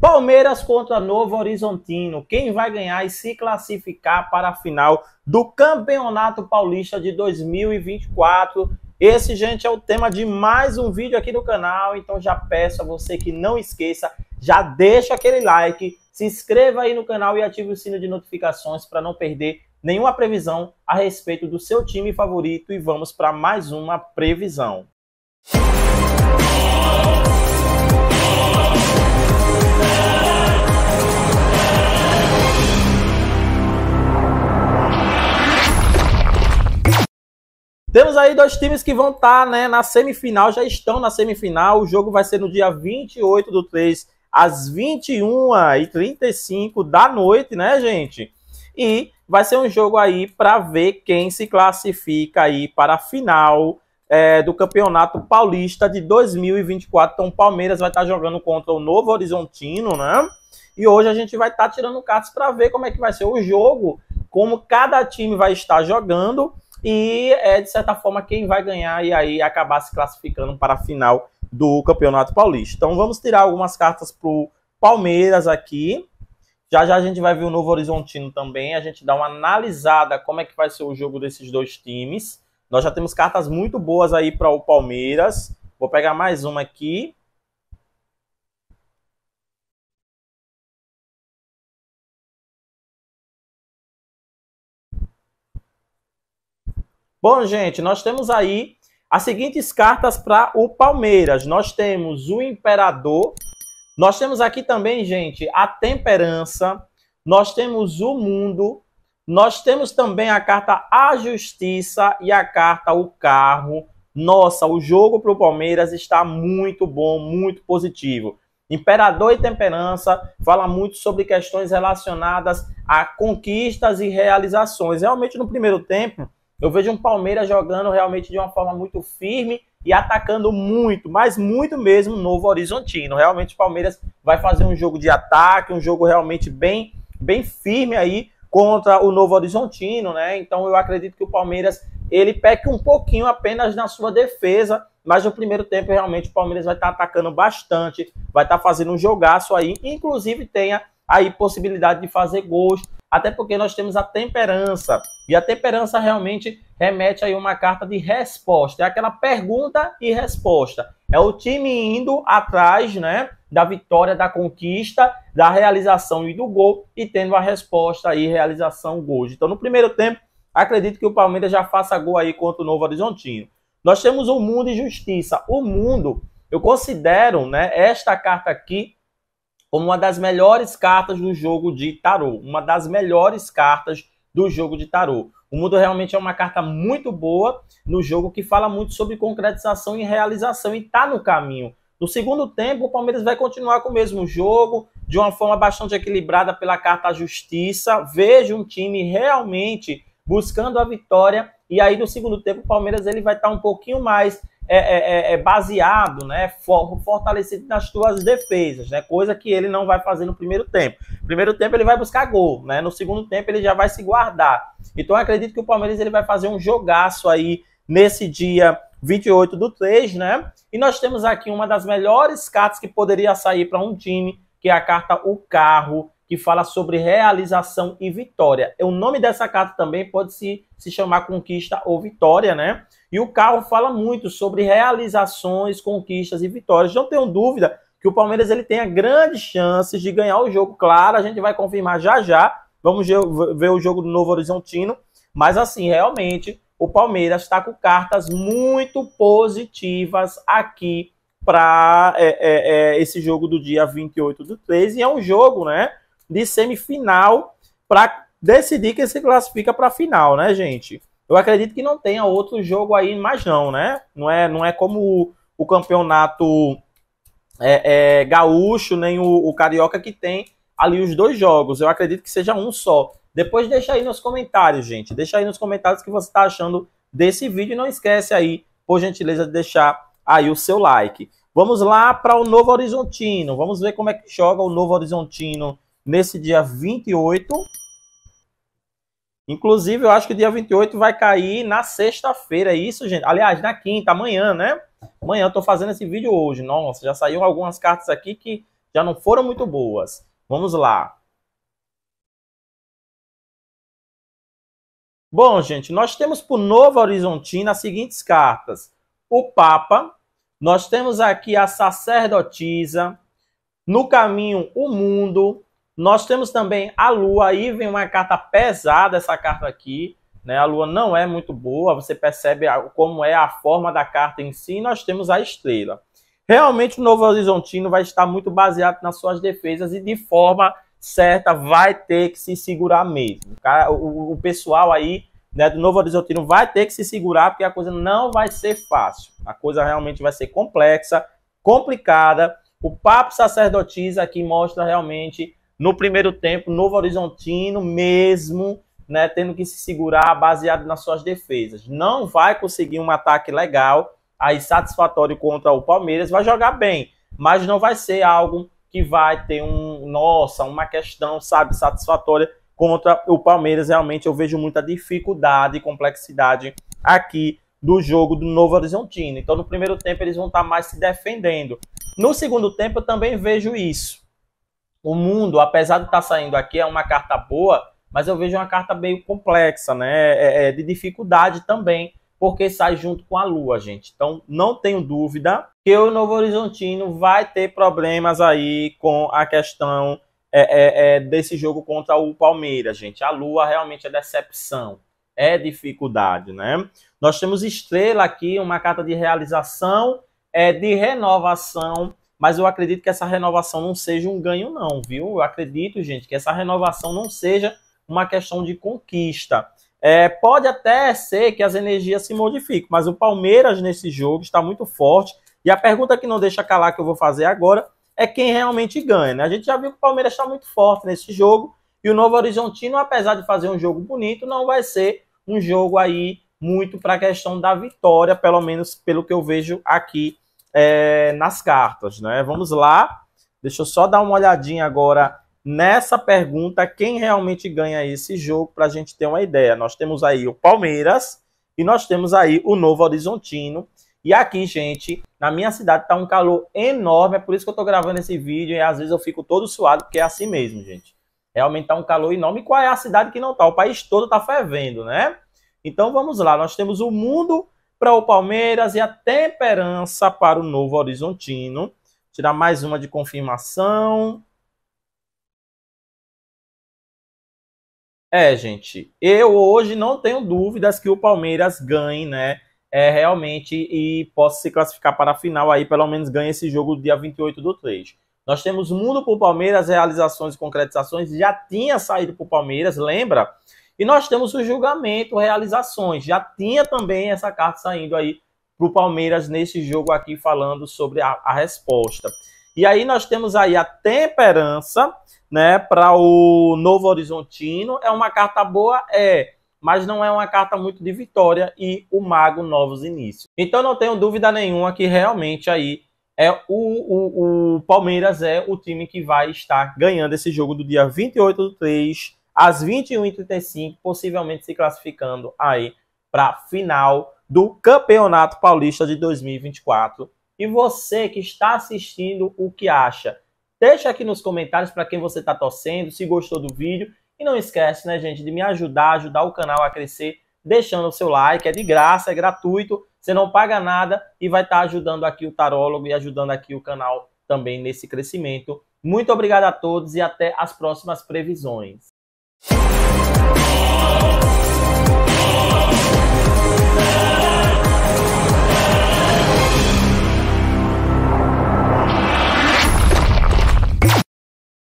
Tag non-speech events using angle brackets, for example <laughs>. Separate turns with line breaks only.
Palmeiras contra Novo Horizontino. Quem vai ganhar e se classificar para a final do Campeonato Paulista de 2024? Esse, gente, é o tema de mais um vídeo aqui no canal. Então já peço a você que não esqueça, já deixa aquele like, se inscreva aí no canal e ative o sino de notificações para não perder nenhuma previsão a respeito do seu time favorito. E vamos para mais uma previsão. Temos aí dois times que vão estar tá, né, na semifinal, já estão na semifinal. O jogo vai ser no dia 28 do 3, às 21h35 da noite, né, gente? E vai ser um jogo aí para ver quem se classifica aí para a final é, do Campeonato Paulista de 2024. Então o Palmeiras vai estar tá jogando contra o Novo Horizontino, né? E hoje a gente vai estar tá tirando cartas para ver como é que vai ser o jogo, como cada time vai estar jogando e é, de certa forma, quem vai ganhar e aí acabar se classificando para a final do Campeonato Paulista. Então vamos tirar algumas cartas para o Palmeiras aqui. Já já a gente vai ver o Novo Horizontino também. A gente dá uma analisada como é que vai ser o jogo desses dois times. Nós já temos cartas muito boas aí para o Palmeiras. Vou pegar mais uma aqui. Bom, gente, nós temos aí as seguintes cartas para o Palmeiras. Nós temos o Imperador, nós temos aqui também, gente, a Temperança, nós temos o Mundo, nós temos também a carta A Justiça e a carta O Carro. Nossa, o jogo para o Palmeiras está muito bom, muito positivo. Imperador e Temperança fala muito sobre questões relacionadas a conquistas e realizações. Realmente, no primeiro tempo, eu vejo um Palmeiras jogando realmente de uma forma muito firme e atacando muito, mas muito mesmo Novo Horizontino. Realmente o Palmeiras vai fazer um jogo de ataque, um jogo realmente bem, bem firme aí contra o Novo Horizontino, né? Então eu acredito que o Palmeiras ele peca um pouquinho apenas na sua defesa, mas no primeiro tempo realmente o Palmeiras vai estar atacando bastante, vai estar fazendo um jogaço aí, inclusive tenha aí possibilidade de fazer gols até porque nós temos a temperança. E a temperança realmente remete aí uma carta de resposta. É aquela pergunta e resposta. É o time indo atrás, né, da vitória, da conquista, da realização e do gol e tendo a resposta e realização, gol. Então, no primeiro tempo, acredito que o Palmeiras já faça gol aí contra o Novo Horizontinho. Nós temos o Mundo e Justiça. O Mundo, eu considero, né, esta carta aqui como uma das melhores cartas do jogo de tarô, uma das melhores cartas do jogo de tarô. O mundo realmente é uma carta muito boa no jogo que fala muito sobre concretização e realização e está no caminho. No segundo tempo, o Palmeiras vai continuar com o mesmo jogo, de uma forma bastante equilibrada pela carta Justiça. Vejo um time realmente buscando a vitória e aí no segundo tempo o Palmeiras ele vai estar tá um pouquinho mais é, é, é, é baseado, né, for, fortalecido nas suas defesas, né, coisa que ele não vai fazer no primeiro tempo. Primeiro tempo ele vai buscar gol, né, no segundo tempo ele já vai se guardar. Então eu acredito que o Palmeiras ele vai fazer um jogaço aí nesse dia 28 do 3, né? E nós temos aqui uma das melhores cartas que poderia sair para um time, que é a carta O Carro, que fala sobre realização e vitória. O nome dessa carta também pode se, se chamar Conquista ou Vitória, né? E o carro fala muito sobre realizações, conquistas e vitórias. Não tenho dúvida que o Palmeiras ele tenha grandes chances de ganhar o jogo. Claro, a gente vai confirmar já já. Vamos ver o jogo do Novo Horizontino. Mas assim, realmente, o Palmeiras está com cartas muito positivas aqui para é, é, é, esse jogo do dia 28 do 13. E é um jogo, né? de semifinal para decidir quem se classifica para a final, né, gente? Eu acredito que não tenha outro jogo aí mais não, né? Não é, não é como o, o campeonato é, é, gaúcho, nem o, o carioca que tem ali os dois jogos. Eu acredito que seja um só. Depois deixa aí nos comentários, gente. Deixa aí nos comentários o que você está achando desse vídeo. E não esquece aí, por gentileza, de deixar aí o seu like. Vamos lá para o Novo Horizontino. Vamos ver como é que joga o Novo Horizontino nesse dia 28. Inclusive, eu acho que dia 28 vai cair na sexta-feira, é isso, gente? Aliás, na quinta, amanhã, né? Amanhã eu tô fazendo esse vídeo hoje. Nossa, já saíram algumas cartas aqui que já não foram muito boas. Vamos lá. Bom, gente, nós temos para o Nova horizonte as seguintes cartas. O Papa, nós temos aqui a Sacerdotisa, no caminho o Mundo, nós temos também a Lua, aí vem uma carta pesada essa carta aqui, né? A Lua não é muito boa, você percebe como é a forma da carta em si, nós temos a estrela. Realmente o Novo Horizontino vai estar muito baseado nas suas defesas e de forma certa vai ter que se segurar mesmo. Tá? O, pessoal aí né, do Novo Horizontino vai ter que se segurar porque a coisa não vai ser fácil. A coisa realmente vai ser complexa, complicada. O papo sacerdotisa aqui mostra realmente no primeiro tempo, Novo Horizontino mesmo, né, tendo que se segurar baseado nas suas defesas. Não vai conseguir um ataque legal, aí satisfatório contra o Palmeiras, vai jogar bem, mas não vai ser algo que vai ter um, nossa, uma questão, sabe, satisfatória contra o Palmeiras. Realmente eu vejo muita dificuldade e complexidade aqui do jogo do Novo Horizontino. Então no primeiro tempo eles vão estar mais se defendendo. No segundo tempo eu também vejo isso o mundo, apesar de estar tá saindo aqui, é uma carta boa, mas eu vejo uma carta meio complexa, né? É, é, é de dificuldade também, porque sai junto com a Lua, gente. Então, não tenho dúvida que o Novo Horizontino vai ter problemas aí com a questão é, é, é desse jogo contra o Palmeiras, gente. A Lua realmente é decepção, é dificuldade, né? Nós temos Estrela aqui, uma carta de realização, é, de renovação mas eu acredito que essa renovação não seja um ganho, não, viu? Eu acredito, gente, que essa renovação não seja uma questão de conquista. É, pode até ser que as energias se modifiquem, mas o Palmeiras nesse jogo está muito forte. E a pergunta que não deixa calar que eu vou fazer agora é quem realmente ganha. Né? A gente já viu que o Palmeiras está muito forte nesse jogo e o Novo Horizontino, apesar de fazer um jogo bonito, não vai ser um jogo aí muito para a questão da vitória, pelo menos pelo que eu vejo aqui é, nas cartas, né? Vamos lá. Deixa eu só dar uma olhadinha agora nessa pergunta quem realmente ganha esse jogo para a gente ter uma ideia. Nós temos aí o Palmeiras e nós temos aí o Novo Horizontino. E aqui, gente, na minha cidade tá um calor enorme, é por isso que eu tô gravando esse vídeo e às vezes eu fico todo suado, porque é assim mesmo, gente. Realmente tá um calor enorme. E qual é a cidade que não tá? O país todo tá fervendo, né? Então vamos lá, nós temos o mundo para o Palmeiras e a temperança para o Novo Horizontino. Tirar mais uma de confirmação. É, gente, eu hoje não tenho dúvidas que o Palmeiras ganhe, né? É, realmente e possa se classificar para a final aí, pelo menos ganhe esse jogo dia 28 do 3. Nós temos Mundo para o Palmeiras, realizações e concretizações, já tinha saído para o Palmeiras, lembra? E nós temos o julgamento, realizações. Já tinha também essa carta saindo aí para o Palmeiras nesse jogo aqui, falando sobre a, a, resposta. E aí nós temos aí a temperança, né, para o Novo Horizontino. É uma carta boa? É, mas não é uma carta muito de vitória. E o Mago, novos inícios. Então não tenho dúvida nenhuma que realmente aí é o, o, o Palmeiras é o time que vai estar ganhando esse jogo do dia 28 do 3 às 21h35, possivelmente se classificando aí para a final do Campeonato Paulista de 2024. E você que está assistindo, o que acha? Deixa aqui nos comentários para quem você está torcendo, se gostou do vídeo. E não esquece, né, gente, de me ajudar, ajudar o canal a crescer, deixando o seu like. É de graça, é gratuito, você não paga nada e vai estar tá ajudando aqui o tarólogo e ajudando aqui o canal também nesse crescimento. Muito obrigado a todos e até as próximas previsões. Yeah. <laughs>